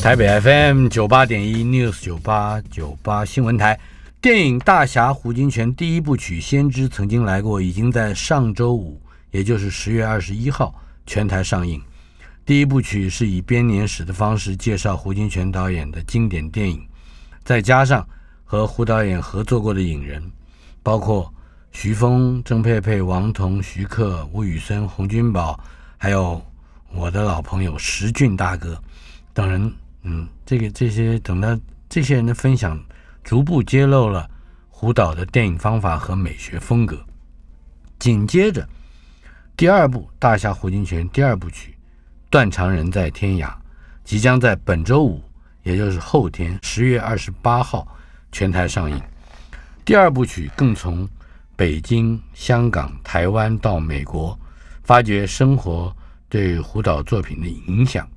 台北 FM 九八点一 News 九八九八新闻台，电影大侠胡金铨第一部曲《先知》曾经来过，已经在上周五，也就是十月二十一号全台上映。第一部曲是以编年史的方式介绍胡金铨导演的经典电影，再加上和胡导演合作过的影人，包括徐枫、郑佩佩、王彤、徐克、吴宇森、洪金宝，还有我的老朋友石俊大哥等人。嗯，这个这些等到这些人的分享，逐步揭露了胡导的电影方法和美学风格。紧接着，第二部《大侠胡金铨》第二部曲《断肠人在天涯》即将在本周五，也就是后天十月二十八号全台上映。第二部曲更从北京、香港、台湾到美国，发掘生活对胡导作品的影响。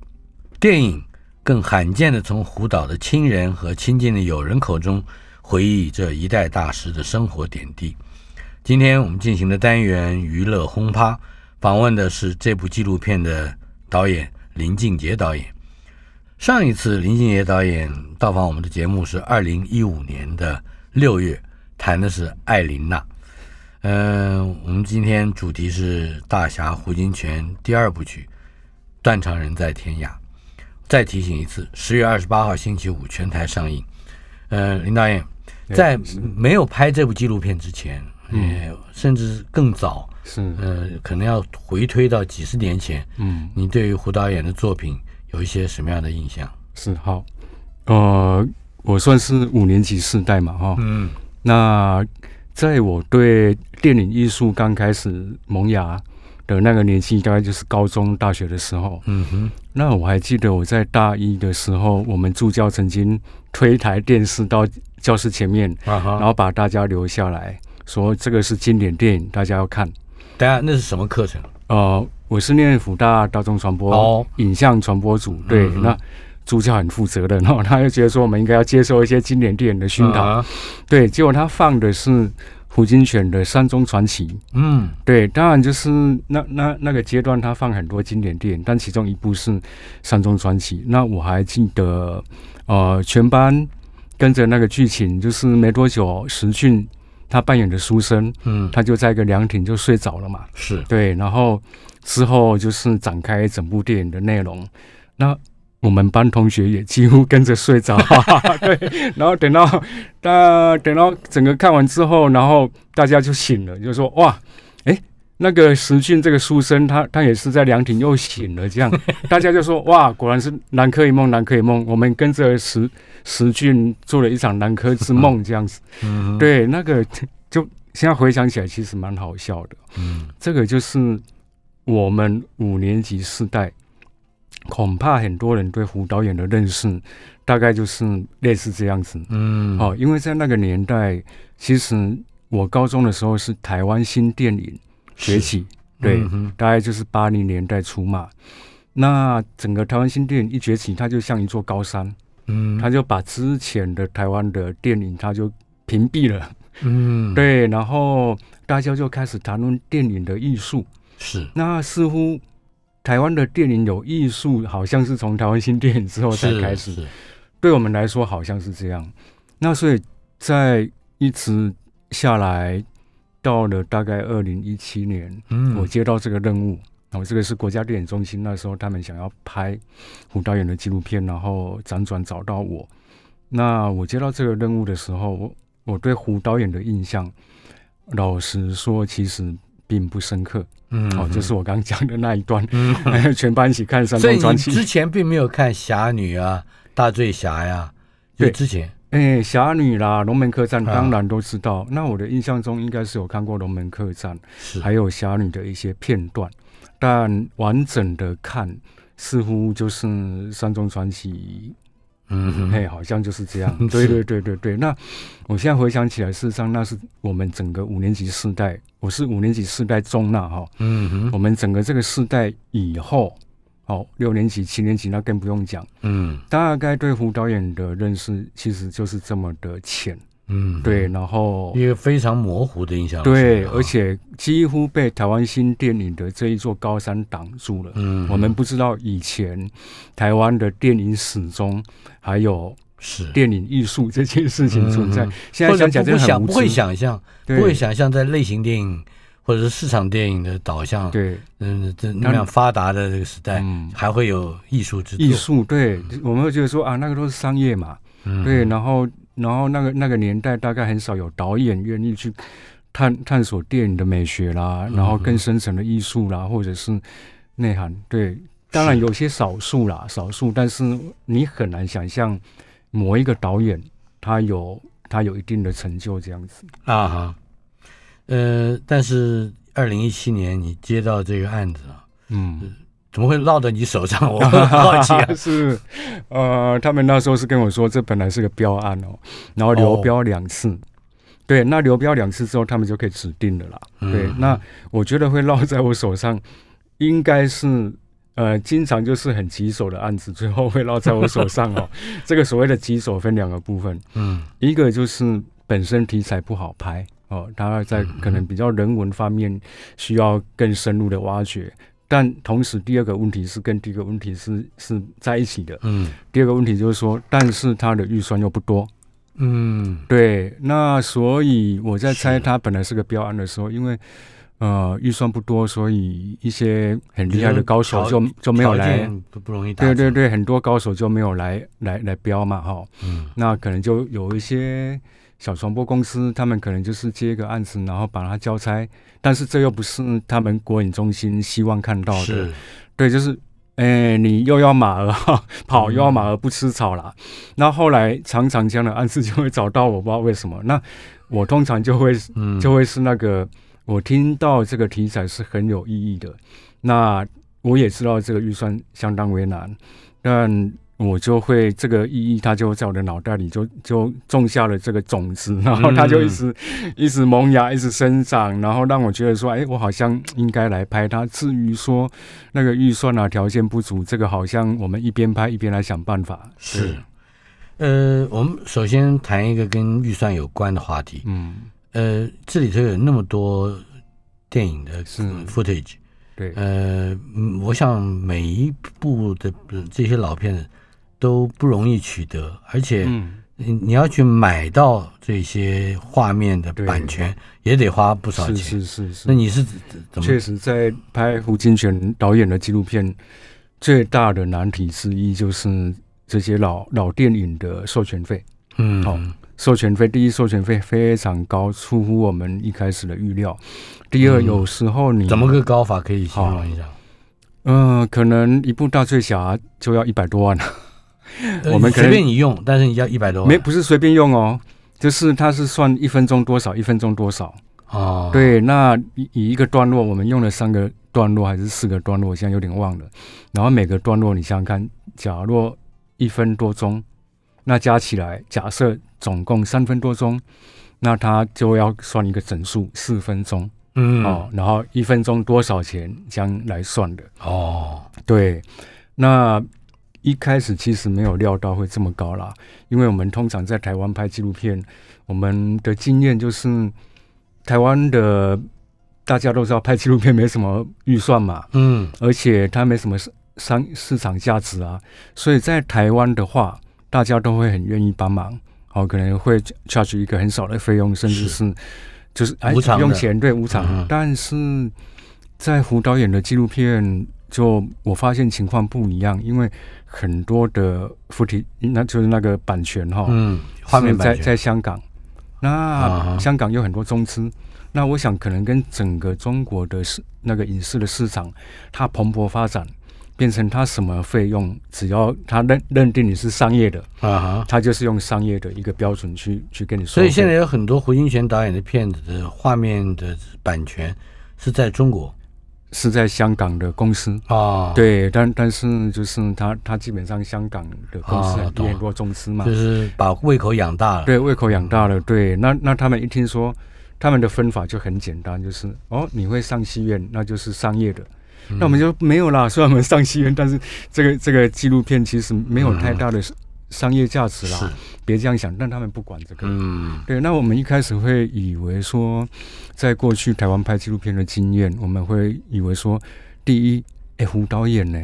电影。更罕见的，从胡导的亲人和亲近的友人口中回忆这一代大师的生活点滴。今天我们进行的单元娱乐轰趴，访问的是这部纪录片的导演林俊杰导演。上一次林俊杰导演到访我们的节目是二零一五年的六月，谈的是艾琳娜。嗯，我们今天主题是大侠胡金铨第二部曲《断肠人在天涯》。再提醒一次，十月二十八号星期五全台上映。呃，林导演，在没有拍这部纪录片之前，嗯，甚至更早是，呃，可能要回推到几十年前。嗯，你对于胡导演的作品有一些什么样的印象？是好，呃，我算是五年级世代嘛，哈，嗯，那在我对电影艺术刚开始萌芽。那个年纪大概就是高中、大学的时候。嗯哼，那我还记得我在大一的时候，我们助教曾经推台电视到教室前面，然后把大家留下来，说这个是经典电影，大家要看。大家那是什么课程？呃，我是念福大大众传播影像传播组，对。那助教很负责的，然后他就觉得说我们应该要接受一些经典电影的熏陶，对。结果他放的是。胡金铨的《山中传奇》，嗯，对，当然就是那那那个阶段，他放很多经典电影，但其中一部是《山中传奇》。那我还记得，呃，全班跟着那个剧情，就是没多久，石俊他扮演的书生，嗯，他就在一个凉亭就睡着了嘛，是对，然后之后就是展开整部电影的内容，那。我们班同学也几乎跟着睡着，对，然后等到，等等到整个看完之后，然后大家就醒了，就说：“哇，哎，那个石俊这个书生，他他也是在凉亭又醒了。”这样，大家就说：“哇，果然是南柯一梦，南柯一梦，我们跟着石石俊做了一场南柯之梦。”这样子，对，那个就现在回想起来，其实蛮好笑的。嗯，这个就是我们五年级时代。恐怕很多人对胡导演的认识，大概就是类似这样子。嗯，哦，因为在那个年代，其实我高中的时候是台湾新电影崛起，对，大概就是八零年代初嘛。那整个台湾新电影一崛起，它就像一座高山，嗯，它就把之前的台湾的电影它就屏蔽了，嗯，对，然后大家就开始谈论电影的艺术，是，那似乎。台湾的电影有艺术，好像是从台湾新电影之后才开始。对我们来说，好像是这样。那所以在一直下来，到了大概二零一七年，嗯，我接到这个任务，然后这个是国家电影中心那时候他们想要拍胡导演的纪录片，然后辗转找到我。那我接到这个任务的时候，我我对胡导演的印象，老实说，其实。并不深刻，嗯，哦，就是我刚讲的那一段，嗯、全班一起看《三中传奇》。之前并没有看《侠女》啊，《大醉侠》呀，对，之前，哎，《侠女》啦，《龙门客栈》当然都知道。那我的印象中应该是有看过《龙门客栈》，是还有《侠女》的一些片段，但完整的看似乎就是《三宗传奇》。嗯，嘿，好像就是这样。对对对对对，那我现在回想起来，事实上那是我们整个五年级世代，我是五年级世代中那哈，嗯哼，我们整个这个世代以后，哦，六年级、七年级那更不用讲，嗯，大概对胡导演的认识其实就是这么的浅。嗯，对，然后一个非常模糊的印象。对，而且几乎被台湾新电影的这一座高山挡住了。嗯，我们不知道以前台湾的电影史中还有是电影艺术这件事情存在。现在想讲就很不会想象，不会想象在类型电影或者是市场电影的导向。对，嗯，这那样发达的这个时代，还会有艺术之艺术？对，我们会觉得说啊，那个都是商业嘛。嗯，对，然后。然后那个那个年代大概很少有导演愿意去探探索电影的美学啦，然后更深层的艺术啦，或者是内涵。对，当然有些少数啦，少数，但是你很难想象某一个导演他有他有一定的成就这样子啊哈。呃，但是二零一七年你接到这个案子啊，嗯。怎么会落到你手上？我 好奇啊！是，呃，他们那时候是跟我说，这本来是个标案哦，然后留标两次，对，那留标两次之后，他们就可以指定了啦。对，那我觉得会落在我手上，应该是，呃，经常就是很棘手的案子，最后会落在我手上哦。这个所谓的棘手分两个部分，嗯，一个就是本身题材不好拍哦，它在可能比较人文方面需要更深入的挖掘。但同时，第二个问题是跟第一个问题是是在一起的。嗯，第二个问题就是说，但是他的预算又不多。嗯，对。那所以我在猜，他本来是个标案的时候，因为呃预算不多，所以一些很厉害的高手就就没有来。不不容易对对对，很多高手就没有来来来标嘛哈。嗯，那可能就有一些。小传播公司，他们可能就是接一个案子，然后把它交差，但是这又不是他们国影中心希望看到的。对，就是，哎，你又要马儿跑，又要马儿不吃草啦。那后来常常这样的案子就会找到我，不知道为什么。那我通常就会，嗯，就会是那个，我听到这个题材是很有意义的。那我也知道这个预算相当为难，但。我就会这个意义，它就在我的脑袋里，就就种下了这个种子，然后它就一直一直萌芽，一直生长，然后让我觉得说，哎，我好像应该来拍它。至于说那个预算啊，条件不足，这个好像我们一边拍一边来想办法。是，呃，我们首先谈一个跟预算有关的话题。嗯，呃，这里头有那么多电影的是、footage，对，呃，我想每一部的这些老片子。都不容易取得，而且你你要去买到这些画面的版权，也得花不少钱。是是是。那你是确实，在拍胡金铨导演的纪录片，最大的难题之一就是这些老老电影的授权费。嗯，好，授权费，第一，授权费非常高，出乎我们一开始的预料。第二，有时候你怎么个高法可以形容一下？嗯，可能一部大醉侠就要一百多万了。我们随便你用，但是你要一百多，没不是随便用哦，就是它是算一分钟多少，一分钟多少哦。对，那以一个段落，我们用了三个段落还是四个段落，现在有点忘了。然后每个段落，你想看，假若一分多钟，那加起来，假设总共三分多钟，那它就要算一个整数，四分钟，嗯哦，然后一分钟多少钱将来算的哦。对，那。一开始其实没有料到会这么高啦，因为我们通常在台湾拍纪录片，我们的经验就是台湾的大家都知道拍纪录片没什么预算嘛，嗯，而且它没什么商市场价值啊，所以在台湾的话，大家都会很愿意帮忙，哦，可能会 charge 一个很少的费用，甚至是就是哎，用钱对无偿，但是在胡导演的纪录片。就我发现情况不一样，因为很多的附体，那就是那个版权哈，嗯，画面在在香港，那香港有很多中资，那我想可能跟整个中国的市那个影视的市场，它蓬勃发展，变成它什么费用，只要它认认定你是商业的，啊哈，它就是用商业的一个标准去去跟你说，所以现在有很多胡金铨导演的片子的画面的版权是在中国。是在香港的公司啊，对，但但是就是他他基本上香港的公司很多中视嘛，就是把胃口养大了。对，胃口养大了。对，那那他们一听说他们的分法就很简单，就是哦，你会上戏院，那就是商业的。那我们就没有啦，虽然我们上戏院，但是这个这个纪录片其实没有太大的。商业价值啦，别这样想，但他们不管这个。嗯，对。那我们一开始会以为说，在过去台湾拍纪录片的经验，我们会以为说，第一，哎，胡导演呢，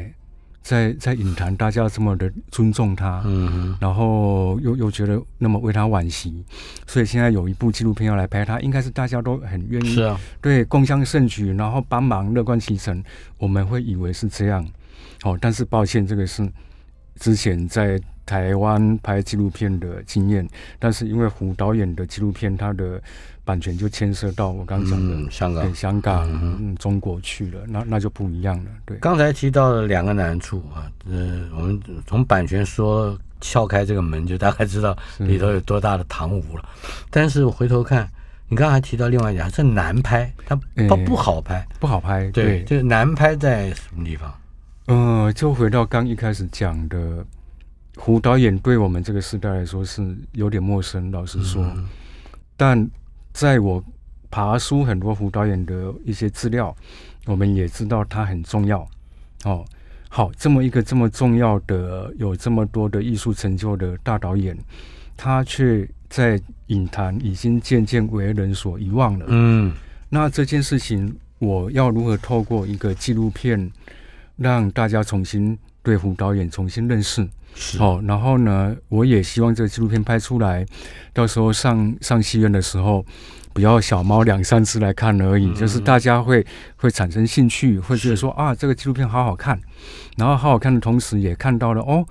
在在影坛大家这么的尊重他，嗯，然后又又觉得那么为他惋惜，所以现在有一部纪录片要来拍他，应该是大家都很愿意，是啊，对，共襄盛举，然后帮忙，乐观其成，我们会以为是这样，好，但是抱歉，这个是。之前在台湾拍纪录片的经验，但是因为胡导演的纪录片，他的版权就牵涉到我刚讲的香港、香港、中国去了，那那就不一样了。对，刚才提到了两个难处啊，呃，我们从版权说撬开这个门，就大概知道里头有多大的堂屋了。但是我回头看，你刚才提到另外一点，是难拍，它不不好拍，不好拍。对，就是难拍在什么地方？嗯，就回到刚一开始讲的，胡导演对我们这个时代来说是有点陌生，老实说。但在我爬书很多胡导演的一些资料，我们也知道他很重要。哦，好，这么一个这么重要的、有这么多的艺术成就的大导演，他却在影坛已经渐渐为人所遗忘了。嗯，那这件事情，我要如何透过一个纪录片？让大家重新对胡导演重新认识，好，然后呢，我也希望这个纪录片拍出来，到时候上上戏院的时候，不要小猫两三只来看而已，就是大家会会产生兴趣，会觉得说啊，这个纪录片好好看，然后好好看的同时也看到了，哦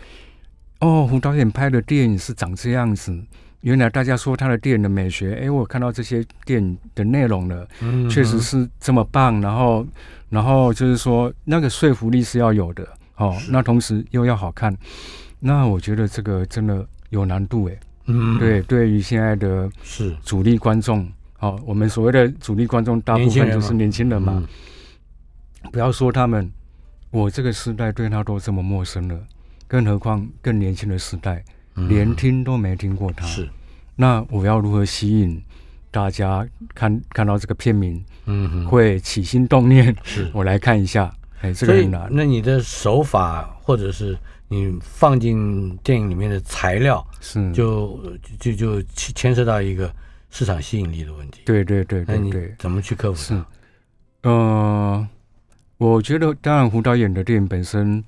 哦，胡导演拍的电影是长这样子，原来大家说他的电影的美学，哎，我看到这些电影的内容了，确实是这么棒，然后。然后就是说，那个说服力是要有的，好，那同时又要好看，那我觉得这个真的有难度诶。嗯，对，对于现在的主力观众，好，我们所谓的主力观众，大部分都是年轻人嘛。不要说他们，我这个时代对他都这么陌生了，更何况更年轻的时代，连听都没听过他。是，那我要如何吸引大家看看到这个片名？嗯，会起心动念，是我来看一下，哎，这个人啊，那你的手法或者是你放进电影里面的材料，是就就就牵涉到一个市场吸引力的问题，对对对，那你怎么去克服是。呃，我觉得当然胡导演的电影本身，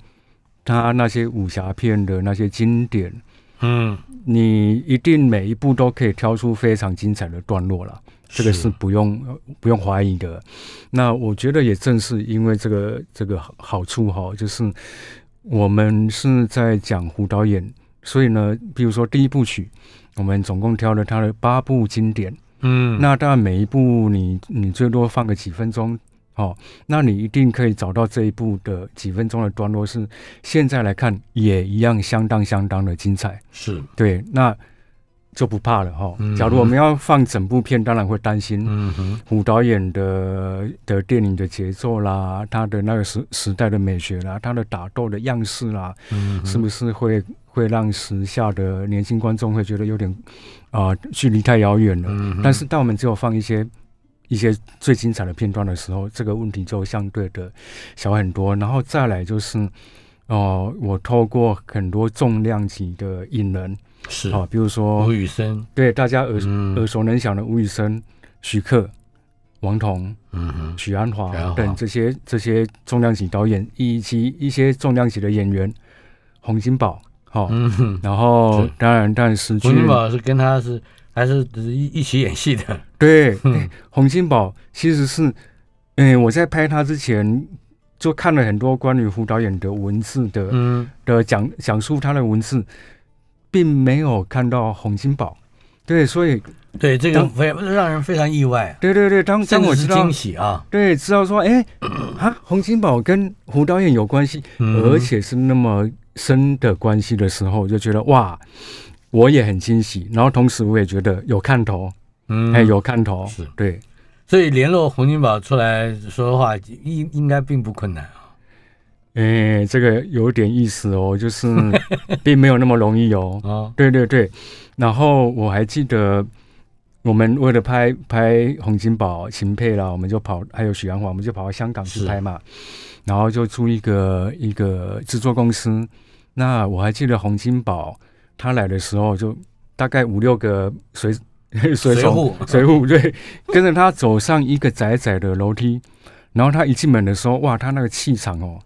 他那些武侠片的那些经典。嗯，你一定每一部都可以挑出非常精彩的段落了，这个是不用不用怀疑的。那我觉得也正是因为这个这个好处哈，就是我们是在讲胡导演，所以呢，比如说第一部曲，我们总共挑了他的八部经典，嗯，那当然每一部你你最多放个几分钟。哦，那你一定可以找到这一部的几分钟的段落，是现在来看也一样相当相当的精彩，是对，那就不怕了哈。假如我们要放整部片，当然会担心，嗯哼，胡导演的的电影的节奏啦，他的那个时时代的美学啦，他的打斗的样式啦，嗯，是不是会会让时下的年轻观众会觉得有点啊距离太遥远了？嗯，但是但我们只有放一些。一些最精彩的片段的时候，这个问题就相对的小很多。然后再来就是，哦，我透过很多重量级的影人，是啊，比如说吴宇森，对大家耳耳熟能详的吴宇森、徐克、王彤、嗯哼、许鞍华等这些这些重量级导演，以及一些重量级的演员，洪金宝，哦，嗯，然后当然但是洪金宝是跟他是。还是只是一一起演戏的。对，洪金宝其实是，嗯，我在拍他之前就看了很多关于胡导演的文字的，嗯，的讲讲述他的文字，并没有看到洪金宝。对，所以对这个非让人非常意外。对对对，当当我知道惊喜啊！对，知道说，哎啊，洪金宝跟胡导演有关系，而且是那么深的关系的时候，就觉得哇。我也很欣喜，然后同时我也觉得有看头，嗯，哎，有看头是对，所以联络洪金宝出来说的话，应应该并不困难啊。哎，这个有点意思哦，就是 并没有那么容易哦。啊，对对对。然后我还记得，我们为了拍拍洪金宝、秦沛啦，我们就跑，还有许鞍华，我们就跑到香港去拍嘛。然后就租一个一个制作公司。那我还记得洪金宝。他来的时候就大概五六个随 随随随随护对，跟着他走上一个窄窄的楼梯，然后他一进门的时候，哇，他那个气场哦，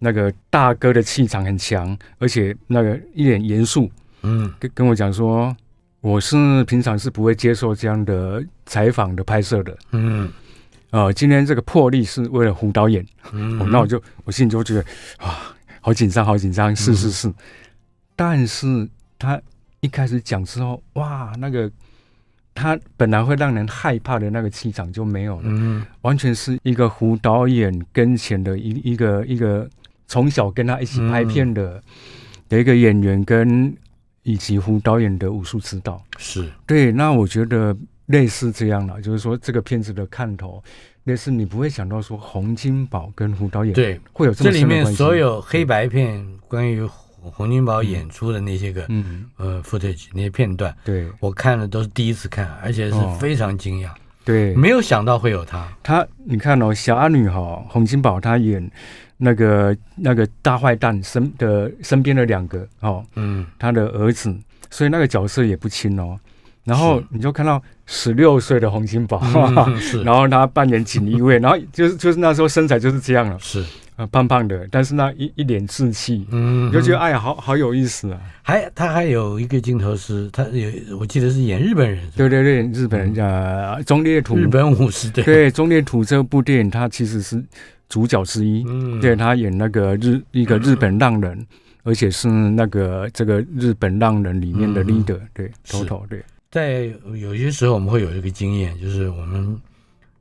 那个大哥的气场很强，而且那个一脸严肃，嗯，跟跟我讲说，我是平常是不会接受这样的采访的拍摄的，嗯。随今天这个破例是为了胡导演，嗯随随我随随随随随随随随随随随随随是是是是。随他一开始讲之后，哇，那个他本来会让人害怕的那个气场就没有了，完全是一个胡导演跟前的一一个一个从小跟他一起拍片的的一个演员，跟以及胡导演的武术指导，是对。那我觉得类似这样了，就是说这个片子的看头，那是你不会想到说洪金宝跟胡导演对会有这么这里面所有黑白片关于。洪金宝演出的那些个，嗯，呃，footage 那些片段，对我看了都是第一次看，而且是非常惊讶，对，没有想到会有他。他你看哦，侠女哈，洪金宝他演那个那个大坏蛋身的身边的两个哦，嗯，他的儿子，所以那个角色也不轻哦。然后你就看到十六岁的洪金宝，然后他扮演锦衣卫，然后就是就是那时候身材就是这样了，是。啊，胖胖的，但是那一一脸稚气，嗯，尤其哎，好好有意思啊！还他还有一个镜头是，他有我记得是演日本人，对对对，日本人，呃，忠烈土，日本武士对，对忠烈土这部电影，他其实是主角之一，嗯，对他演那个日一个日本浪人，而且是那个这个日本浪人里面的 leader，对，头头对。在有些时候，我们会有一个经验，就是我们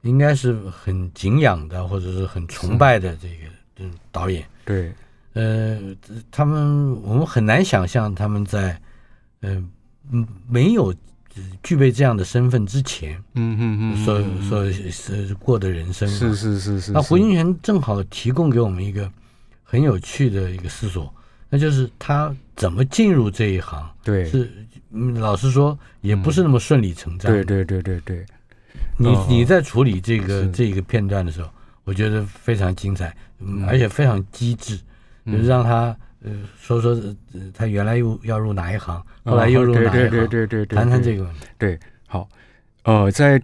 应该是很敬仰的，或者是很崇拜的这个。嗯，导演对，呃，他们我们很难想象他们在，嗯嗯，没有具备这样的身份之前，嗯嗯嗯，所所是过的人生是是是是。那胡金铨正好提供给我们一个很有趣的一个思索，那就是他怎么进入这一行？对，是老实说也不是那么顺理成章。对对对对对，你你在处理这个这个片段的时候。我觉得非常精彩，而且非常机智，就让他呃说说他原来又要入哪一行，后来又入哪一行，谈谈这个。对，好，呃，在《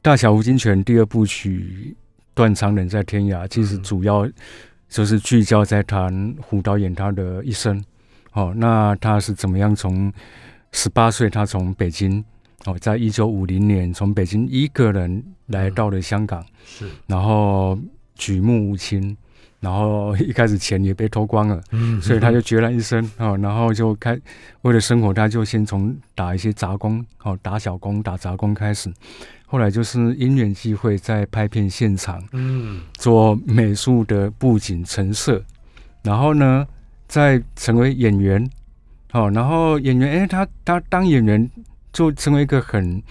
大小吴金泉》第二部曲断肠人在天涯》其实主要就是聚焦在谈胡导演他的一生。好，那他是怎么样从十八岁，他从北京。哦，在一九五零年，从北京一个人来到了香港，是，然后举目无亲，然后一开始钱也被偷光了，嗯，所以他就孑然一生哦，然后就开为了生活，他就先从打一些杂工，哦，打小工、打杂工开始，后来就是因缘际会，在拍片现场，嗯，做美术的布景陈设，然后呢，再成为演员，哦，然后演员，哎，他他当演员。就成为一个很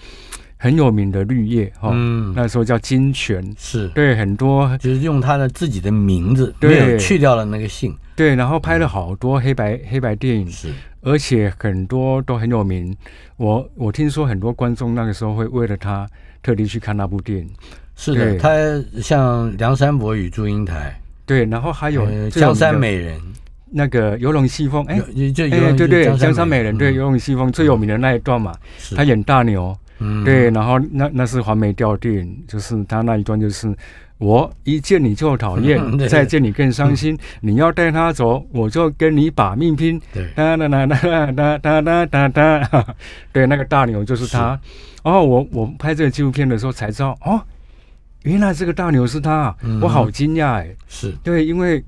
很有名的绿叶哈，嗯，那时候叫金泉，是对很多就是用他的自己的名字，没有去掉了那个姓，对，然后拍了好多黑白黑白电影，是，而且很多都很有名，我我听说很多观众那个时候会为了他特地去看那部电影，是的，他像《梁山伯与祝英台》，对，然后还有《江山美人》。那个游龙戏凤，哎，你对对，江山美人，对游龙戏凤最有名的那一段嘛，他演大牛，对，然后那那是黄梅调电影，就是他那一段，就是我一见你就讨厌，再见你更伤心，你要带他走，我就跟你把命拼，哒哒哒哒哒哒哒哒哒，对，那个大牛就是他，哦，我我拍这个纪录片的时候才知道，哦，原来这个大牛是他，我好惊讶哎，是对，因为。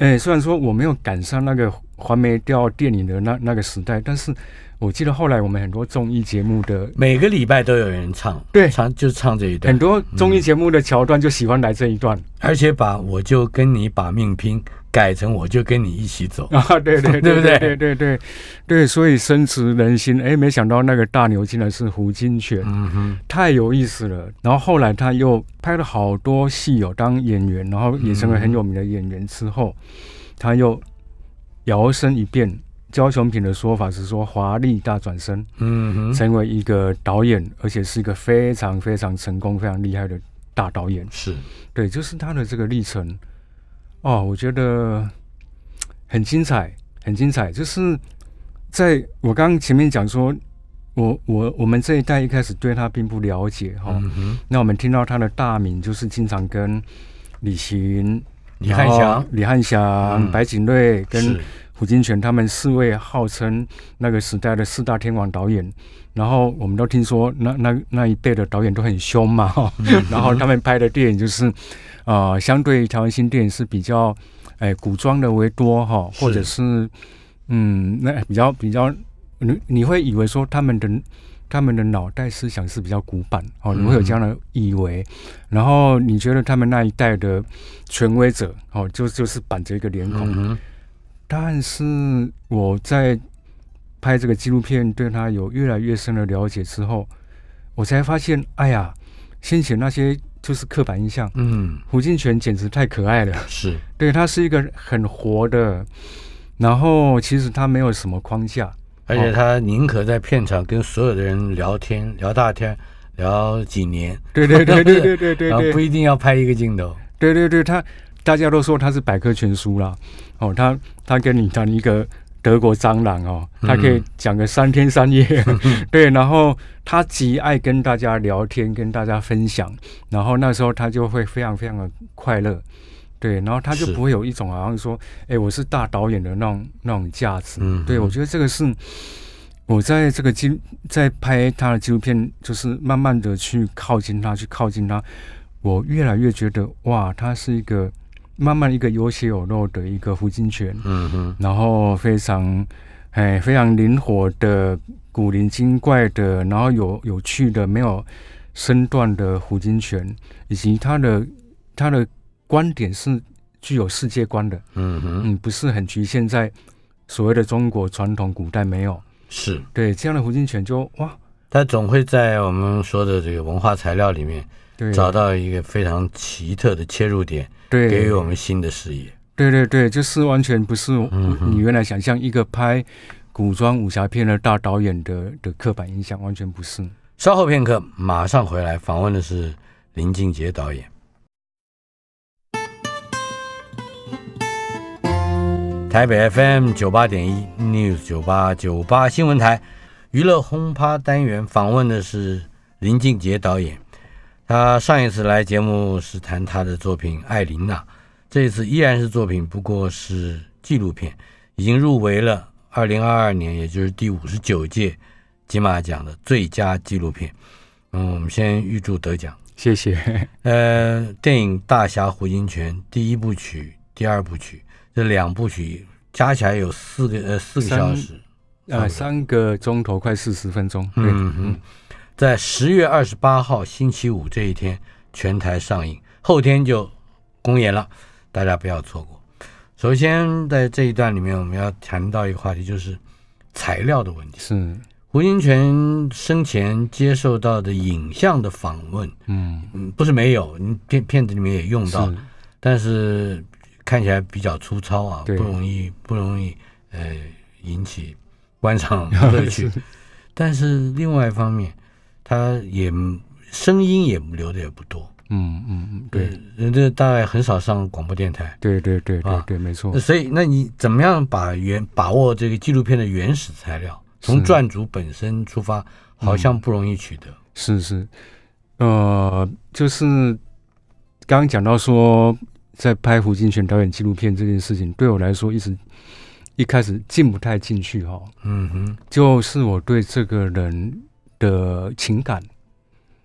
哎，虽然说我没有赶上那个黄梅调电影的那那个时代，但是我记得后来我们很多综艺节目的每个礼拜都有人唱，对，唱就唱这一段，很多综艺节目的桥段就喜欢来这一段，而且把我就跟你把命拼。改成我就跟你一起走 啊！对对对不对？对对对，对，所以深植人心。哎，没想到那个大牛竟然是胡金铨，嗯，哼，太有意思了。然后后来他又拍了好多戏哦，当演员，然后也成为很有名的演员。之后他又摇身一变，焦雄平的说法是说华丽大转身，嗯，哼，成为一个导演，而且是一个非常非常成功、非常厉害的大导演。是对，就是他的这个历程。哦，我觉得很精彩，很精彩。就是在我刚刚前面讲说，我我我们这一代一开始对他并不了解哈。那我们听到他的大名，就是经常跟李行、李汉祥、李汉祥、白景瑞跟胡金铨他们四位号称那个时代的四大天王导演。然后我们都听说那那那一辈的导演都很凶嘛哈。然后他们拍的电影就是。啊，相对台湾新电影是比较，哎，古装的为多哈，或者是，嗯，那比较比较，你你会以为说他们的他们的脑袋思想是比较古板哦，你会有这样的以为，然后你觉得他们那一代的权威者哦，就就是板着一个脸孔。嗯但是我在拍这个纪录片，对他有越来越深的了解之后，我才发现，哎呀，先前那些。就是刻板印象。嗯，胡金铨简直太可爱了。是，对，他是一个很活的，然后其实他没有什么框架，而且他宁可在片场跟所有的人聊天、聊大天、聊几年。对对对对对对，然后不一定要拍一个镜头。对对对，他大家都说他是百科全书啦。哦，他他跟你谈一个。德国蟑螂哦，他可以讲个三天三夜，对，然后他极爱跟大家聊天，跟大家分享，然后那时候他就会非常非常的快乐，对，然后他就不会有一种好像说，哎，我是大导演的那种那种架子，嗯，对，我觉得这个是，我在这个纪在拍他的纪录片，就是慢慢的去靠近他，去靠近他，我越来越觉得哇，他是一个。慢慢一个有血有肉的一个胡金泉，嗯哼，然后非常哎非常灵活的古灵精怪的，然后有有趣的没有身段的胡金泉，以及他的他的观点是具有世界观的，嗯哼，嗯，不是很局限在所谓的中国传统古代没有，是对这样的胡金泉就哇，他总会在我们说的这个文化材料里面。找到一个非常奇特的切入点，对，给予我们新的视野。对对对，就是完全不是你原来想象一个拍古装武侠片的大导演的的刻板印象，完全不是。稍后片刻，马上回来。访问的是林俊杰导演。台北 FM 九八点一 News 九八九八新闻台娱乐轰趴单元访问的是林俊杰导演。他上一次来节目是谈他的作品《艾琳娜》，这一次依然是作品，不过是纪录片，已经入围了二零二二年，也就是第五十九届金马奖的最佳纪录片。嗯，我们先预祝得奖，谢谢。呃，电影《大侠胡金铨》第一部曲、第二部曲这两部曲加起来有四个呃四个小时，呃三个钟头快四十分钟。嗯哼。在十月二十八号星期五这一天全台上映，后天就公演了，大家不要错过。首先在这一段里面，我们要谈到一个话题，就是材料的问题。是胡金铨生前接受到的影像的访问，嗯嗯，不是没有，片片子里面也用到，但是看起来比较粗糙啊，不容易不容易呃引起观赏乐趣。但是另外一方面。他也声音也留的也不多，嗯嗯嗯，对，人家大概很少上广播电台，对对对对对，没错。所以，那你怎么样把原把握这个纪录片的原始材料，从撰主本身出发，好像不容易取得，是是。呃，就是刚刚讲到说，在拍胡金铨导演纪录片这件事情，对我来说，一直一开始进不太进去哈，嗯哼，就是我对这个人。的情感，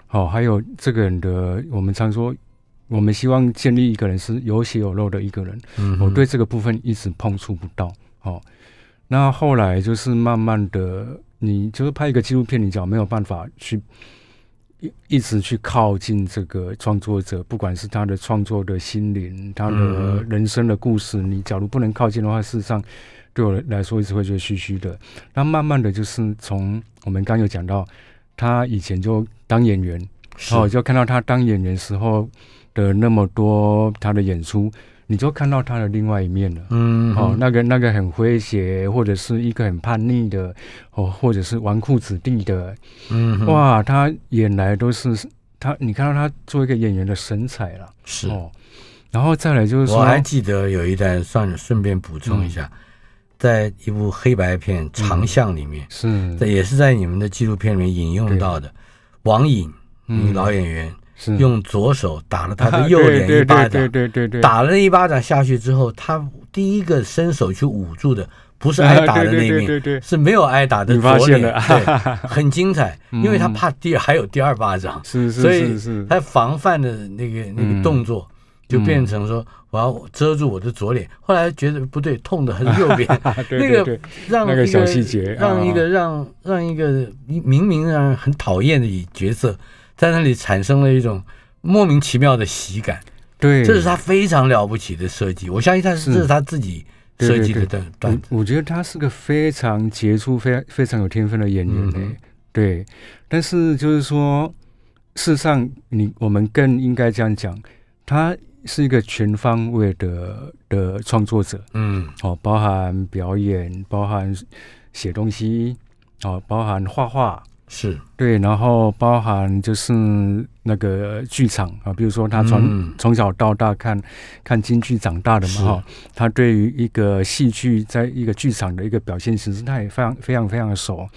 好，还有这个人的，我们常说，我们希望建立一个人是有血有肉的一个人。嗯，我对这个部分一直碰触不到。哦，那后来就是慢慢的，你就是拍一个纪录片，你讲没有办法去一一直去靠近这个创作者，不管是他的创作的心灵，他的人生的故事，你假如不能靠近的话，事实上。对我来说，一直会觉得虚虚的。那慢慢的就是从我们刚有讲到，他以前就当演员，哦，就看到他当演员时候的那么多他的演出，你就看到他的另外一面了。嗯，哦，那个那个很诙谐，或者是一个很叛逆的，哦，或者是纨绔子弟的。嗯，哇，他演来都是他，你看到他做一个演员的神采了。是，哦。然后再来就是，我还记得有一段，算顺便补充一下。在一部黑白片《长巷》里面，是，这也是在你们的纪录片里面引用到的。王颖，女老演员，用左手打了他的右脸一巴掌，对对对对对，打了一巴掌下去之后，他第一个伸手去捂住的不是挨打的那面，是没有挨打的左脸，对，很精彩，因为他怕第还有第二巴掌，是是是，所以他防范的那个那个动作。就变成说，我要遮住我的左脸。后来觉得不对，痛的很右边。那个让那个小细节，让一个让让一个明明让人很讨厌的角色，在那里产生了一种莫名其妙的喜感。对，这是他非常了不起的设计。我相信他是这是他自己设计的段。我我觉得他是个非常杰出、非常非常有天分的演员。呢、对，但是就是说，事实上，你我们更应该这样讲他。是一个全方位的的创作者，嗯，好，包含表演，包含写东西，好，包含画画，是对，然后包含就是那个剧场啊，比如说他从从小到大看看京剧长大的嘛，哈，他对于一个戏剧在一个剧场的一个表现形式，他也非常非常非常的熟，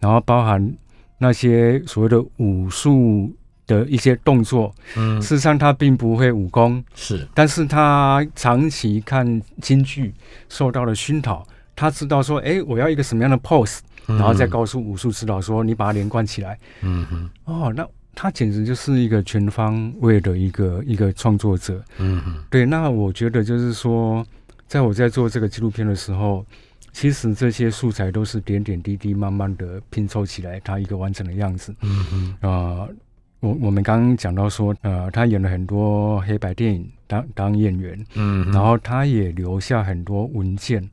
然后包含那些所谓的武术。的一些动作，嗯，事实上他并不会武功，是，但是他长期看京剧，受到了熏陶，他知道说，哎，我要一个什么样的 pose，然后再告诉武术指导说，你把它连贯起来，嗯哼，哦，那他简直就是一个全方位的一个一个创作者，嗯哼，对，那我觉得就是说，在我在做这个纪录片的时候，其实这些素材都是点点滴滴慢慢的拼凑起来，它一个完整的样子，嗯哼，啊。我我们刚刚讲到说，呃，他演了很多黑白电影，当当演员，嗯，然后他也留下很多文件。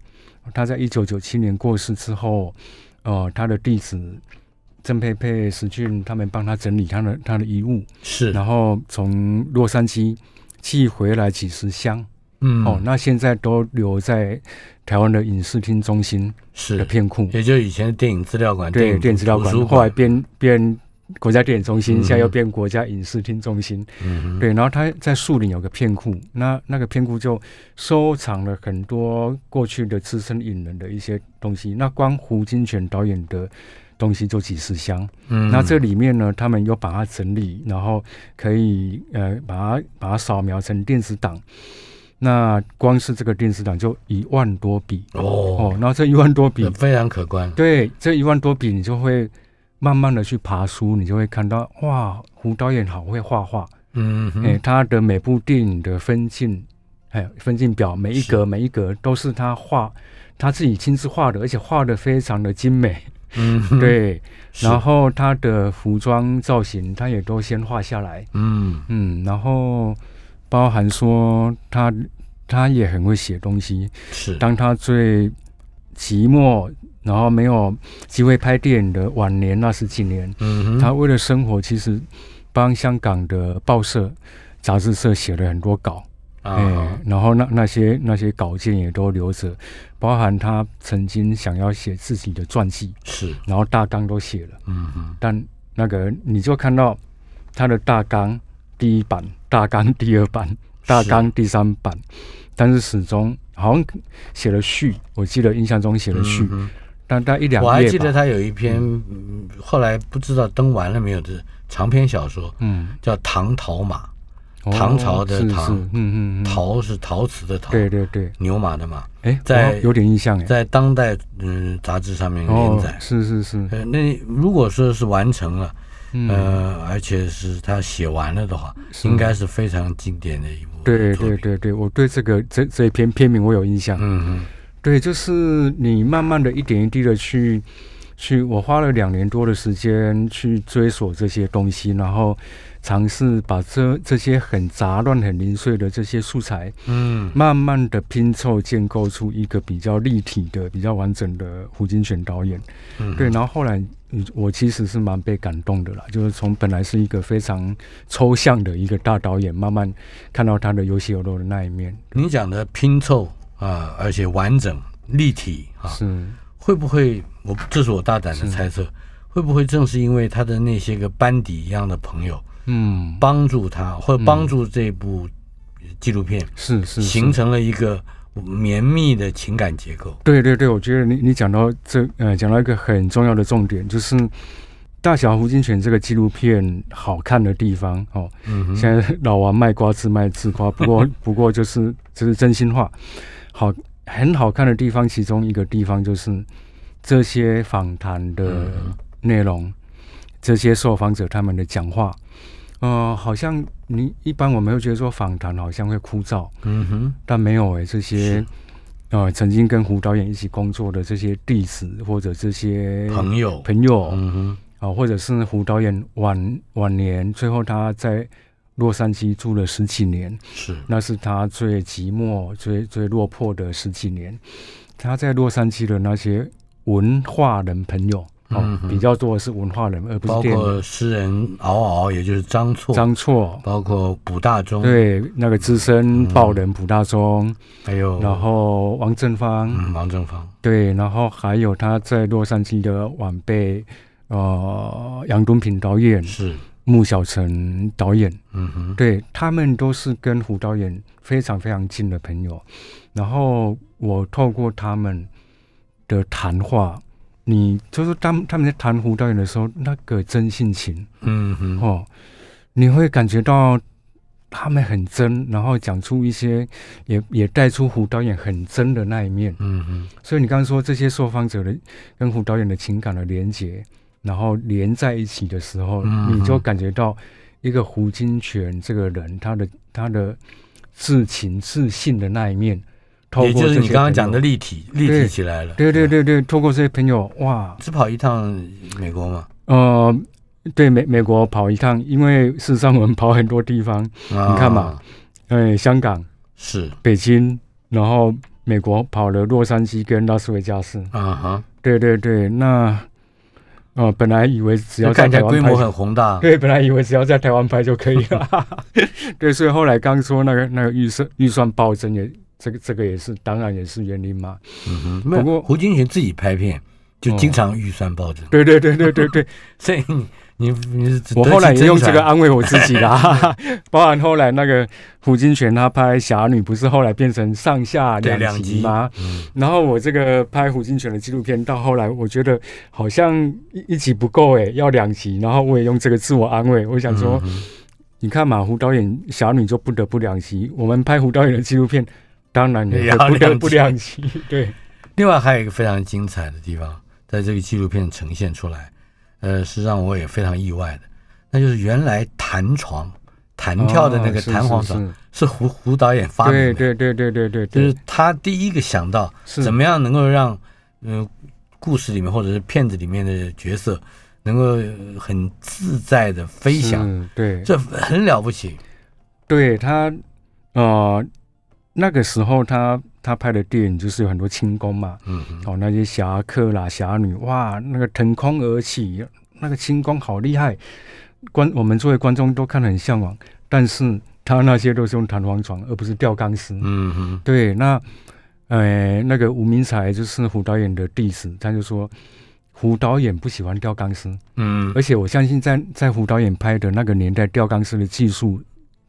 他在一九九七年过世之后，呃，他的弟子郑佩佩、石俊他们帮他整理他的他的遗物，是，然后从洛杉矶寄回来几十箱，嗯，哦，那现在都留在台湾的影视厅中心，是的片库，也就是以前的电影资料馆，对，电影资料馆，后来变变。国家电影中心现在又变国家影视厅中心，嗯，对，然后他在树林有个片库，那那个片库就收藏了很多过去的资深影人的一些东西，那光胡金铨导演的东西就几十箱，嗯，那这里面呢，他们又把它整理，然后可以呃把它把它扫描成电子档，那光是这个电子档就一万多笔哦，哦，那、后这一万多笔非常可观，对，这一万多笔你就会。慢慢的去爬书，你就会看到哇，胡导演好会画画，嗯，哎，他的每部电影的分镜，有分镜表每一格每一格都是他画，他自己亲自画的，而且画的非常的精美，嗯，对，然后他的服装造型，他也都先画下来，嗯嗯，然后包含说他他也很会写东西，是，当他最寂寞。然后没有机会拍电影的晚年，那是几年。嗯，他为了生活，其实帮香港的报社、杂志社写了很多稿啊。然后那那些那些稿件也都留着，包含他曾经想要写自己的传记是，然后大纲都写了。嗯但那个你就看到他的大纲第一版、大纲第二版、大纲第三版，但是始终好像写了序，我记得印象中写了序。但但一两，我还记得他有一篇，后来不知道登完了没有的长篇小说，嗯，叫《唐陶马》，唐朝的唐，嗯嗯，陶是陶瓷的陶，对对对，牛马的马，哎，在有点印象，哎，在当代嗯杂志上面连载，是是是，那如果说是完成了，呃，而且是他写完了的话，应该是非常经典的一部，对对对对，我对这个这这一篇篇名我有印象，嗯嗯。对，就是你慢慢的一点一滴的去去，我花了两年多的时间去追索这些东西，然后尝试把这这些很杂乱、很零碎的这些素材，嗯，慢慢的拼凑、建构出一个比较立体的、比较完整的胡金铨导演。嗯，对，然后后来，我其实是蛮被感动的啦，就是从本来是一个非常抽象的一个大导演，慢慢看到他的有血有肉的那一面。你讲的拼凑。啊，而且完整立体啊，是会不会？我这是我大胆的猜测，会不会正是因为他的那些个班底一样的朋友，嗯，帮助他，或帮助这部纪录片，是是形成了一个绵密的情感结构。对对对，我觉得你你讲到这，呃，讲到一个很重要的重点，就是《大小福金泉这个纪录片好看的地方哦。现在老王卖瓜自卖自夸，不过 不过就是这是真心话。好，很好看的地方，其中一个地方就是这些访谈的内容，这些受访者他们的讲话，呃，好像你一般我没有觉得说访谈好像会枯燥，嗯哼，但没有哎，这些呃曾经跟胡导演一起工作的这些弟子或者这些朋友朋友，嗯哼，啊，或者是胡导演晚晚年最后他在。洛杉矶住了十几年，是，那是他最寂寞、最最落魄的十几年。他在洛杉矶的那些文化人朋友，嗯，比较多的是文化人，而不是包括诗人敖敖，也就是张错、张错，包括卜大中，对，那个资深报人卜大中，还有，然后王正芳，嗯，王正芳，对，然后还有他在洛杉矶的晚辈，呃，杨东平导演是。穆小晨导演，嗯哼，对他们都是跟胡导演非常非常近的朋友，然后我透过他们的谈话，你就是当他们在谈胡导演的时候，那个真性情，嗯哼，哦，你会感觉到他们很真，然后讲出一些，也也带出胡导演很真的那一面，嗯哼，所以你刚刚说这些受访者的跟胡导演的情感的连结。然后连在一起的时候，你就感觉到一个胡金铨这个人，他的他的自情自信的那一面，也就是你刚刚讲的立体立体起来了。对对对对，透过这些朋友，哇！只跑一趟美国吗？呃，对美美国跑一趟，因为事实上我们跑很多地方，你看嘛，呃，香港是北京，然后美国跑了洛杉矶跟拉斯维加斯。啊哈，对对对，那。哦，本来以为只要在台湾拍，规模很宏大。对，本来以为只要在台湾拍就可以了。对，所以后来刚说那个那个预算预算暴增也，这个这个也是当然也是原因嘛。嗯哼。不过胡金铨自己拍片就经常预算暴增。对对对对对对，所以。你你是我后来也用这个 安慰我自己啦，包含后来那个胡金铨他拍《侠女》不是后来变成上下两集吗？然后我这个拍胡金铨的纪录片到后来，我觉得好像一集不够哎，要两集。然后我也用这个自我安慰，我想说，你看马胡导演《侠女》就不得不两集，我们拍胡导演的纪录片，当然也不得不两集。对，另外还有一个非常精彩的地方，在这个纪录片呈现出来。呃，是让我也非常意外的，那就是原来弹床、弹跳的那个弹簧床是胡胡导演发明的，对对对对对对，就是他第一个想到怎么样能够让嗯故事里面或者是片子里面的角色能够很自在的飞翔，对，这很了不起，对他，呃，那个时候他。他拍的电影就是有很多轻功嘛，嗯，哦，那些侠客啦、侠女，哇，那个腾空而起，那个轻功好厉害，观我们作为观众都看得很向往。但是他那些都是用弹簧床，而不是吊钢丝。嗯哼，对，那，呃，那个吴明才就是胡导演的弟子，他就说胡导演不喜欢吊钢丝。嗯，而且我相信在在胡导演拍的那个年代，吊钢丝的技术。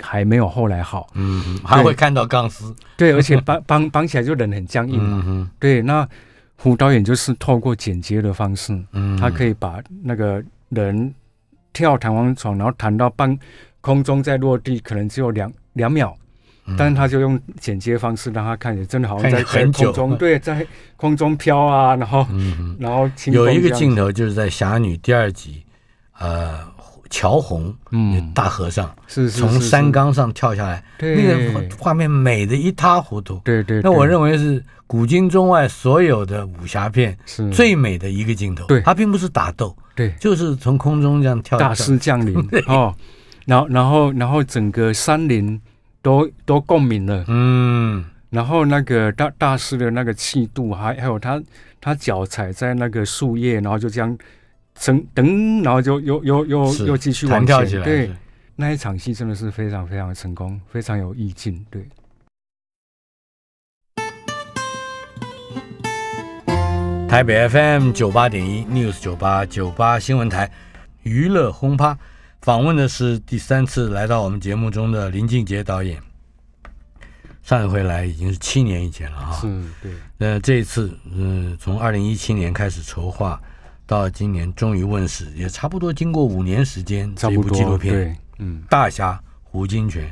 还没有后来好，嗯，还会看到钢丝，对，而且绑绑绑起来就人很僵硬嘛，对。那胡导演就是透过剪接的方式，嗯，他可以把那个人跳弹簧床，然后弹到半空中再落地，可能只有两两秒，但是他就用剪接方式让他看起来真的好像在空中，对，在空中飘啊，然后，然后有一个镜头就是在《侠女》第二集，呃。乔红，嗯，大和尚是从山岗上跳下来，那个画面美得一塌糊涂。对对，那我认为是古今中外所有的武侠片是最美的一个镜头。对，它并不是打斗，对，就是从空中这样跳。大师降临。对哦，然后然后然后整个山林都都共鸣了。嗯，然后那个大大师的那个气度，还还有他他脚踩在那个树叶，然后就这样。噔噔，然后就又又又又继续弹跳起来。对，那一场戏真的是非常非常成功，非常有意境。对，台北 FM 九八点一 News 九八九八新闻台娱乐轰趴，访问的是第三次来到我们节目中的林俊杰导演。上一回来已经是七年以前了哈。嗯，对。那这一次，嗯，从二零一七年开始筹划。到今年终于问世，也差不多经过五年时间。这部纪录片，嗯。大侠胡金铨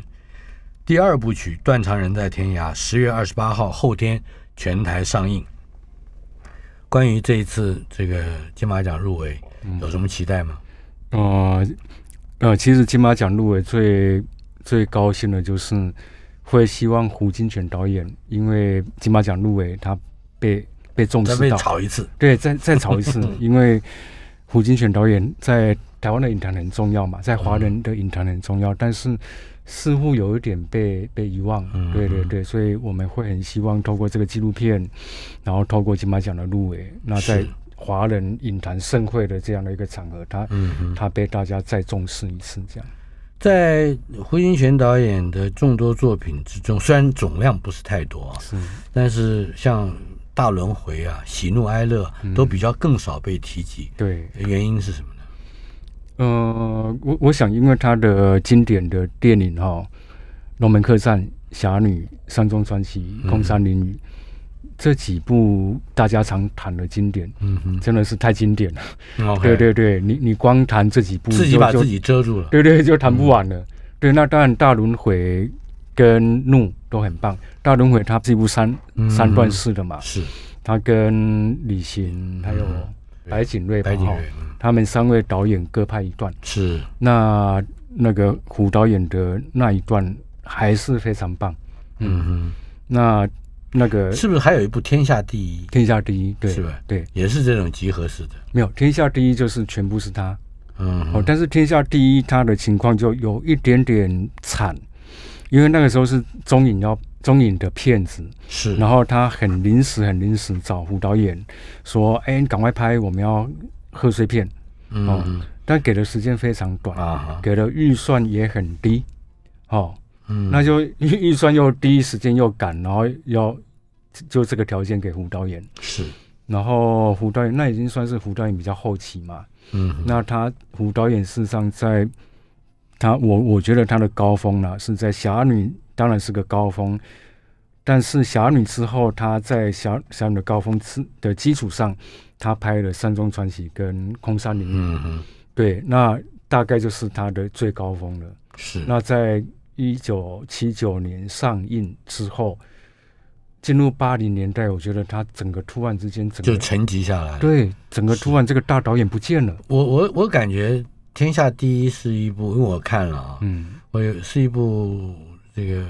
第二部曲《断肠人在天涯》，十月二十八号后天全台上映。关于这一次这个金马奖入围，有什么期待吗？嗯，呃，其实金马奖入围最最高兴的就是会希望胡金铨导演，因为金马奖入围他被。被重视到再被炒一次，对，再再炒一次，因为胡金铨导演在台湾的影坛很重要嘛，在华人的影坛很重要，但是似乎有一点被被遗忘。对对对，所以我们会很希望透过这个纪录片，然后透过金马奖的入围，那在华人影坛盛会的这样的一个场合，他他被大家再重视一次，这样。在胡金铨导演的众多作品之中，虽然总量不是太多，是，但是像。大轮回啊，喜怒哀乐都比较更少被提及。对，原因是什么呢？呃，我我想，因为他的经典的电影哈，《龙门客栈》《侠女》《山中传奇》《空山灵雨》这几部大家常谈的经典，嗯哼，真的是太经典了。对对对，你你光谈这几部，自己把自己遮住了。对对，就谈不完了。对，那当然大轮回。跟怒都很棒，《大轮回》它是一部三三段式的嘛，是。他跟李行还有白景瑞，白景瑞他们三位导演各拍一段，是。那那个胡导演的那一段还是非常棒，嗯哼。那那个是不是还有一部《天下第一》？天下第一，对，是吧？对，也是这种集合式的。没有，《天下第一》就是全部是他，嗯。哦，但是《天下第一》他的情况就有一点点惨。因为那个时候是中影要中影的片子，是，然后他很临时，很临时找胡导演说：“哎，赶快拍，我们要贺岁片。”嗯，但给的时间非常短，给的预算也很低。哦，嗯，那就预预算又第一时间又赶，然后要就这个条件给胡导演。是，然后胡导演那已经算是胡导演比较后期嘛。嗯，那他胡导演事实上在。他我我觉得他的高峰呢是在《侠女》，当然是个高峰。但是《侠女》之后，他在《侠侠女》的高峰之的基础上，他拍了《山中传奇》跟《空山灵。嗯嗯，对，那大概就是他的最高峰了。是。那在一九七九年上映之后，进入八零年代，我觉得他整个突然之间，整个沉寂下来。对，整个突然这个大导演不见了。我我我感觉。天下第一是一部，因为我看了啊，嗯，我有是一部这个，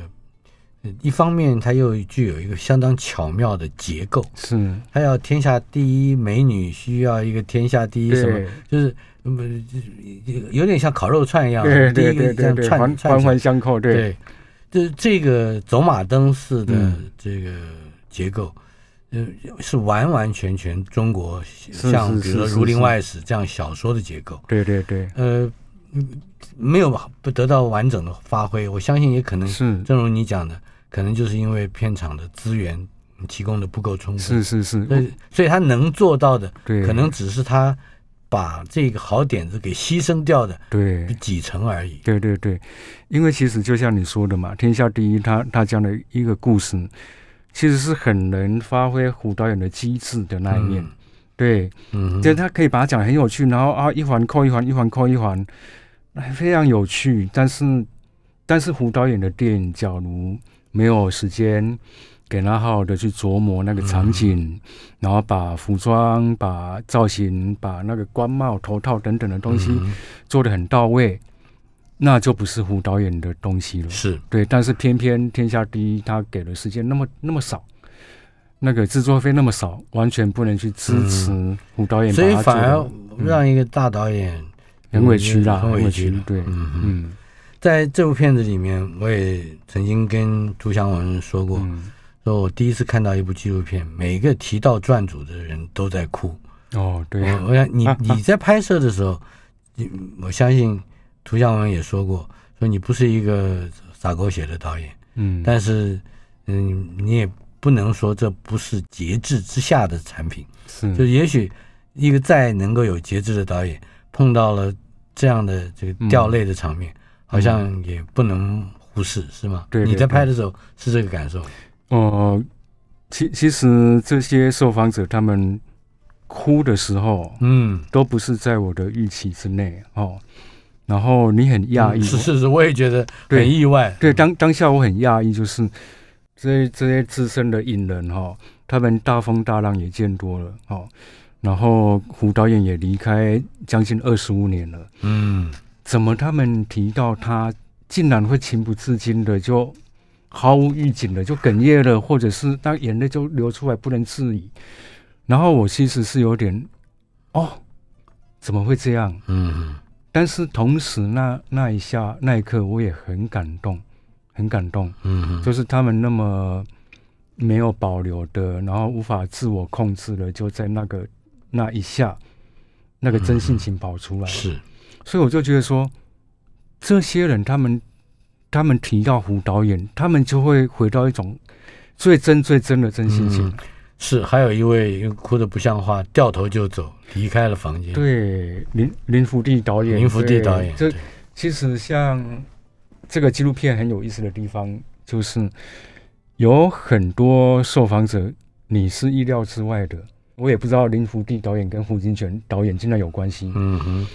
一方面它又具有一个相当巧妙的结构，是，它要天下第一美女需要一个天下第一什么，就是那么就有有点像烤肉串一样对对对对串环环相扣，对，这这个走马灯似的这个结构。是完完全全中国像比如说《儒林外史》这样小说的结构，对对对，呃，没有不得到完整的发挥，我相信也可能是正如你讲的，可能就是因为片场的资源提供的不够充分，是是是，所以他能做到的，可能只是他把这个好点子给牺牲掉的几成而已，对对对，因为其实就像你说的嘛，《天下第一》，他他讲的一个故事。其实是很能发挥胡导演的机智的那一面，对，嗯，就是他可以把它讲很有趣，然后啊一环扣一环，一环扣一环，非常有趣。但是，但是胡导演的电影，假如没有时间给他好好的去琢磨那个场景，然后把服装、把造型、把那个官帽、头套等等的东西做的很到位。那就不是胡导演的东西了。是对，但是偏偏天下第一，他给的时间那么那么少，那个制作费那么少，完全不能去支持胡导演，所以反而让一个大导演很委屈了，很委屈。对，嗯嗯，在这部片子里面，我也曾经跟朱祥文说过，说我第一次看到一部纪录片，每个提到传组的人都在哭。哦，对，我想你你在拍摄的时候，你我相信。涂向文也说过：“说你不是一个洒狗血的导演，嗯，但是，嗯，你也不能说这不是节制之下的产品，是就也许一个再能够有节制的导演碰到了这样的这个掉泪的场面，好像也不能忽视，是吗？对，你在拍的时候是这个感受。哦，其其实这些受访者他们哭的时候，嗯，都不是在我的预期之内，哦。”然后你很讶异，是是是，我也觉得很意外。对，当当下我很讶异，就是这些这些资深的影人哈，他们大风大浪也见多了哦。然后胡导演也离开将近二十五年了，嗯，怎么他们提到他，竟然会情不自禁的就毫无预警的就哽咽了，或者是当眼泪就流出来不能自已。然后我其实是有点，哦，怎么会这样？嗯。但是同时，那那一下那一刻，我也很感动，很感动。嗯，就是他们那么没有保留的，然后无法自我控制的，就在那个那一下，那个真性情跑出来。是，所以我就觉得说，这些人他们他们提到胡导演，他们就会回到一种最真最真的真性情。是，还有一位哭得不像话，掉头就走，离开了房间。对，林林福地导演。林福地导演，这其实像这个纪录片很有意思的地方，就是有很多受访者你是意料之外的，我也不知道林福地导演跟胡金铨导演竟然有关系。嗯哼，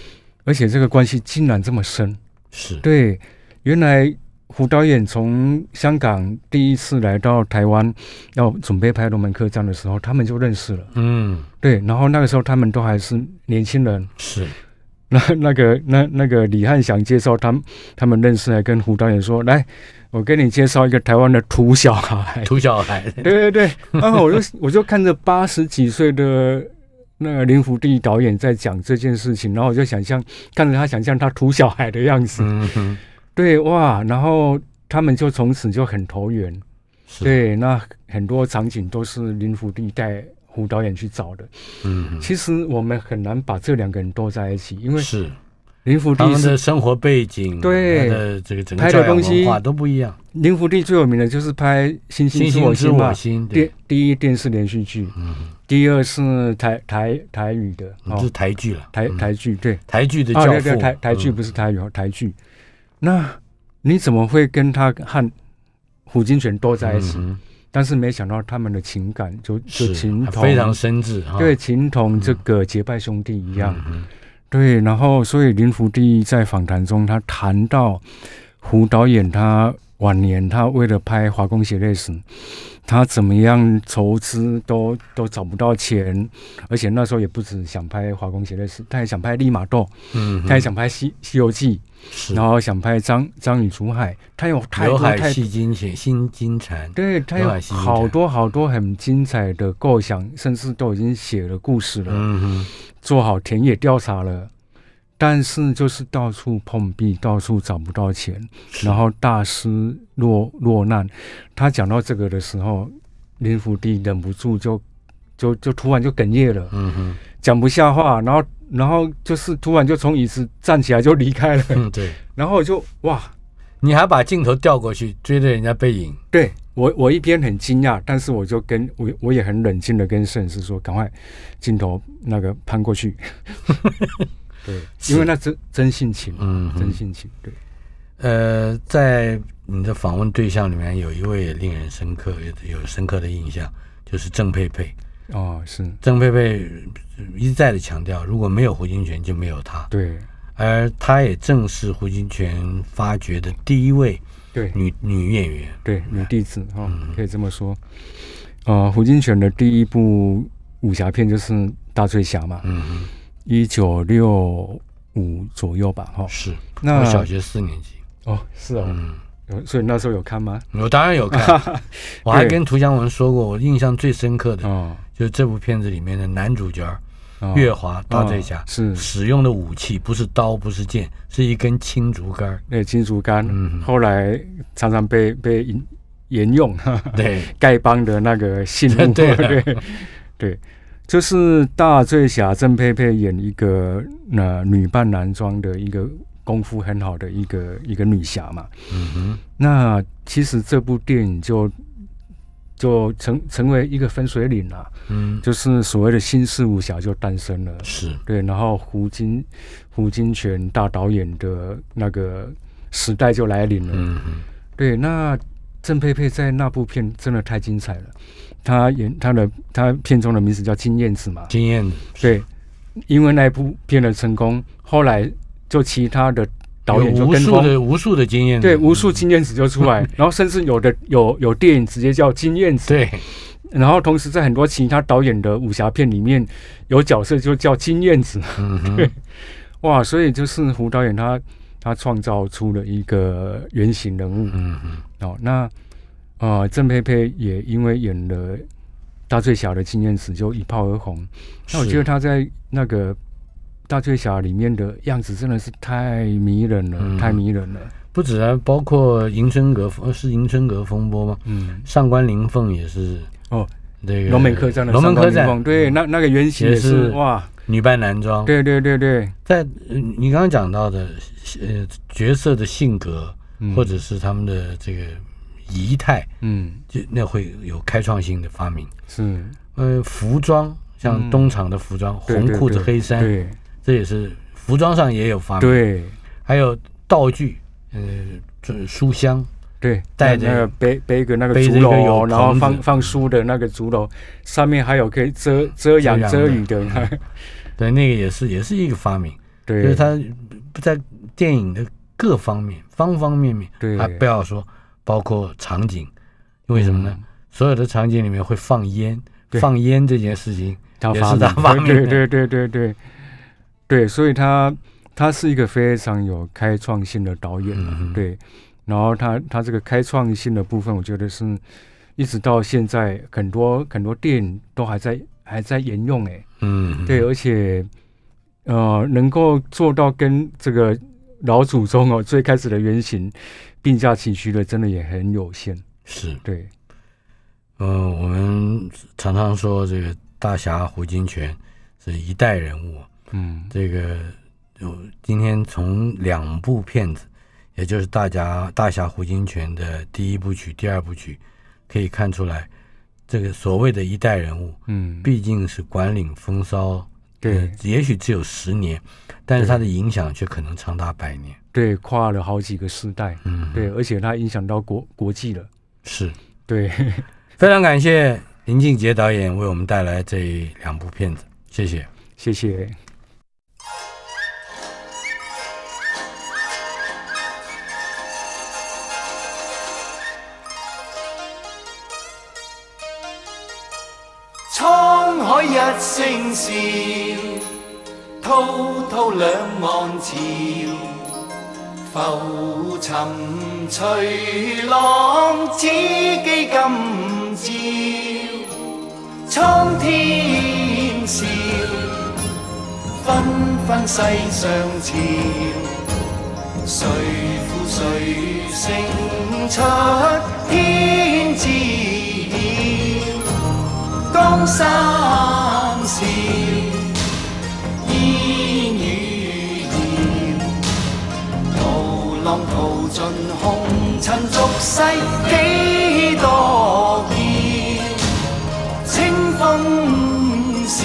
而且这个关系竟然这么深。是，对，原来。胡导演从香港第一次来到台湾，要准备拍《龙门客栈》的时候，他们就认识了。嗯，对。然后那个时候他们都还是年轻人。是。那那个那那个李汉祥介绍他，他们认识还跟胡导演说：“来，我给你介绍一个台湾的土小孩。”土小孩。对 对对。后我就我就看着八十几岁的那个林福地导演在讲这件事情，然后我就想象看着他想象他土小孩的样子。嗯哼。对哇，然后他们就从此就很投缘。对，那很多场景都是林福地带胡导演去找的。嗯，其实我们很难把这两个人都在一起，因为是林福地他们的生活背景，对他的这个整个拍的东西都不一样。林福地最有名的就是拍《星星我心》嘛，电第一电视连续剧，嗯，第二是台台台语的，你是台剧了，台台剧对台剧的教父，台台剧不是台语台剧。那你怎么会跟他和胡金铨多在一起？但是没想到他们的情感就就情同非常深挚，对情同这个结拜兄弟一样。对，然后所以林福地在访谈中，他谈到胡导演他晚年，他为了拍《华工血泪史》。他怎么样筹资都都找不到钱，而且那时候也不只想拍《华工写的史》，他还想拍《立马豆》，嗯，他还想拍《西西游记》，然后想拍《张张雨竹海》，他有太多太多，《新金蝉，对，他有好多好多很精彩的构想，甚至都已经写了故事了，嗯哼，做好田野调查了。但是就是到处碰壁，到处找不到钱，然后大失落落难。他讲到这个的时候，林福弟忍不住就就就突然就哽咽了，嗯讲不下话，然后然后就是突然就从椅子站起来就离开了。嗯，对。然后就哇，你还把镜头调过去追着人家背影。对我我一边很惊讶，但是我就跟我我也很冷静的跟摄影师说，赶快镜头那个攀过去。对，因为那真真性情嗯，真性情。对，呃，在你的访问对象里面，有一位令人深刻、有有深刻的印象，就是郑佩佩。哦，是郑佩佩一再的强调，如果没有胡金铨，就没有她。对，而她也正是胡金铨发掘的第一位对女女演员，对女弟子哈，可以这么说。啊，胡金铨的第一部武侠片就是《大醉侠》嘛。嗯嗯。一九六五左右吧，哈，是，那我小学四年级，哦，是哦，嗯，所以那时候有看吗？我当然有看，我还跟涂江文说过，我印象最深刻的，哦，就是这部片子里面的男主角月华大醉侠是使用的武器，不是刀，不是剑，是一根青竹竿，那青竹竿，嗯，后来常常被被沿用，对，丐帮的那个信物，对 对对。就是大醉侠郑佩佩演一个呃女扮男装的一个功夫很好的一个一个女侠嘛，嗯，哼，那其实这部电影就就成成为一个分水岭了，嗯，就是所谓的新四武侠就诞生了，是对，然后胡金胡金铨大导演的那个时代就来临了，嗯哼，对，那郑佩佩在那部片真的太精彩了。他演他的他片中的名字叫金燕子嘛？金燕子对，因为那部片的成功，后来就其他的导演就无数的无数的经验，对，无数金燕子就出来，然后甚至有的有有电影直接叫金燕子，对，然后同时在很多其他导演的武侠片里面，有角色就叫金燕子，对，哇，所以就是胡导演他他创造出了一个原型人物，嗯嗯，哦，那。哦，郑佩佩也因为演了《大最小的纪念词就一炮而红。那我觉得他在那个《大最小》里面的样子真的是太迷人了，太迷人了。不止啊，包括《迎春阁》是《迎春阁》风波吗？嗯。上官灵凤也是哦，那个龙门客栈的龙门客栈，对，那那个原型是哇，女扮男装。对对对对，在你刚刚讲到的呃角色的性格，或者是他们的这个。仪态，嗯，就那会有开创性的发明，是，呃，服装像东厂的服装，红裤子黑衫，对，这也是服装上也有发明，对，还有道具，呃，书箱，对，带着那个背背个那个竹篓，然后放放书的那个竹篓，上面还有可以遮遮阳遮雨的，对，那个也是也是一个发明，对，就是他在电影的各方面方方面面，对，啊，不要说。包括场景，为什么呢？所有的场景里面会放烟，放烟这件事情也是他发的。对对对对对，对，所以他他是一个非常有开创性的导演，对。然后他他这个开创性的部分，我觉得是一直到现在很多很多电影都还在还在沿用，哎，嗯，对，而且呃，能够做到跟这个。老祖宗哦，最开始的原型，并驾齐驱的，真的也很有限。是对，嗯，我们常常说这个大侠胡金铨是一代人物。嗯，这个就今天从两部片子，也就是《大侠大侠胡金铨》的第一部曲、第二部曲，可以看出来，这个所谓的一代人物，嗯，毕竟是管领风骚。对，也许只有十年，但是它的影响却可能长达百年。对，跨了好几个世代。嗯，对，而且它影响到国国际了。是，对，非常感谢林俊杰导演为我们带来这两部片子，谢谢，谢谢。沧海一声笑。滔滔兩岸潮，浮沉隨浪，只記今朝。蒼天笑，紛紛世上潮，誰負誰勝出天之曉，江山。尽红尘俗世几多变，清风笑，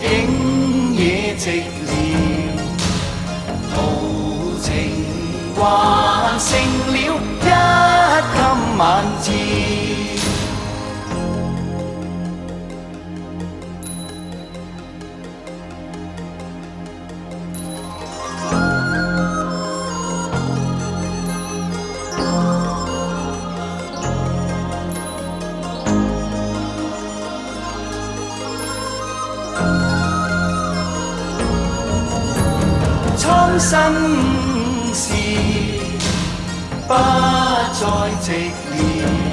景野寂寥，豪情还剩了一襟晚照。心事不再寂寥。